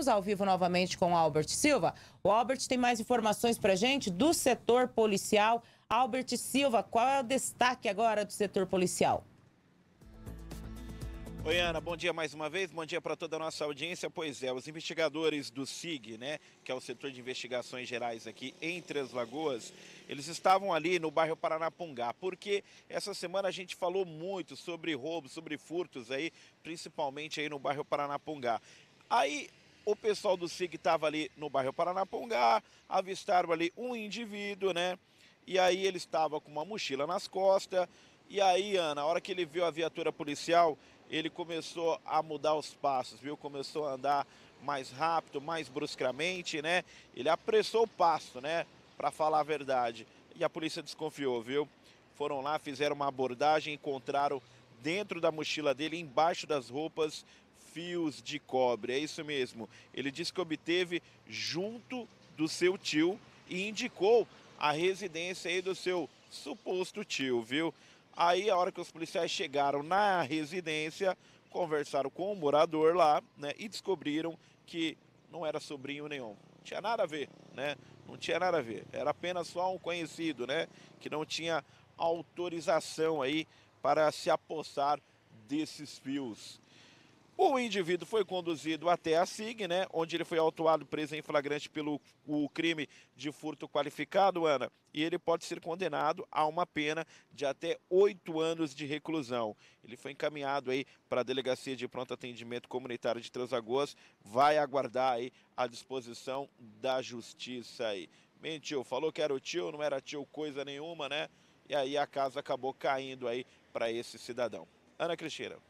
Estamos ao vivo novamente com o Albert Silva. O Albert tem mais informações para gente do setor policial. Albert Silva, qual é o destaque agora do setor policial? Oi, Ana, bom dia mais uma vez, bom dia para toda a nossa audiência. Pois é, os investigadores do SIG, né, que é o setor de investigações gerais aqui em Três Lagoas, eles estavam ali no bairro Paranapungá, porque essa semana a gente falou muito sobre roubos, sobre furtos aí, principalmente aí no bairro Paranapungá. Aí o pessoal do SIG estava ali no bairro Paranapongá, avistaram ali um indivíduo, né? E aí ele estava com uma mochila nas costas. E aí, Ana, a hora que ele viu a viatura policial, ele começou a mudar os passos, viu? Começou a andar mais rápido, mais bruscamente, né? Ele apressou o passo, né? Para falar a verdade. E a polícia desconfiou, viu? Foram lá, fizeram uma abordagem, encontraram dentro da mochila dele, embaixo das roupas, fios de cobre. É isso mesmo. Ele disse que obteve junto do seu tio e indicou a residência aí do seu suposto tio, viu? Aí a hora que os policiais chegaram na residência, conversaram com o morador lá, né, e descobriram que não era sobrinho nenhum. Não tinha nada a ver, né? Não tinha nada a ver. Era apenas só um conhecido, né, que não tinha autorização aí para se apossar desses fios. O indivíduo foi conduzido até a SIG, né, onde ele foi autuado preso em flagrante pelo o crime de furto qualificado, Ana, e ele pode ser condenado a uma pena de até oito anos de reclusão. Ele foi encaminhado aí para a Delegacia de Pronto Atendimento Comunitário de Transagoas, vai aguardar aí a disposição da justiça aí. Mentiu, falou que era o tio, não era tio coisa nenhuma, né? E aí a casa acabou caindo aí para esse cidadão. Ana Cristina.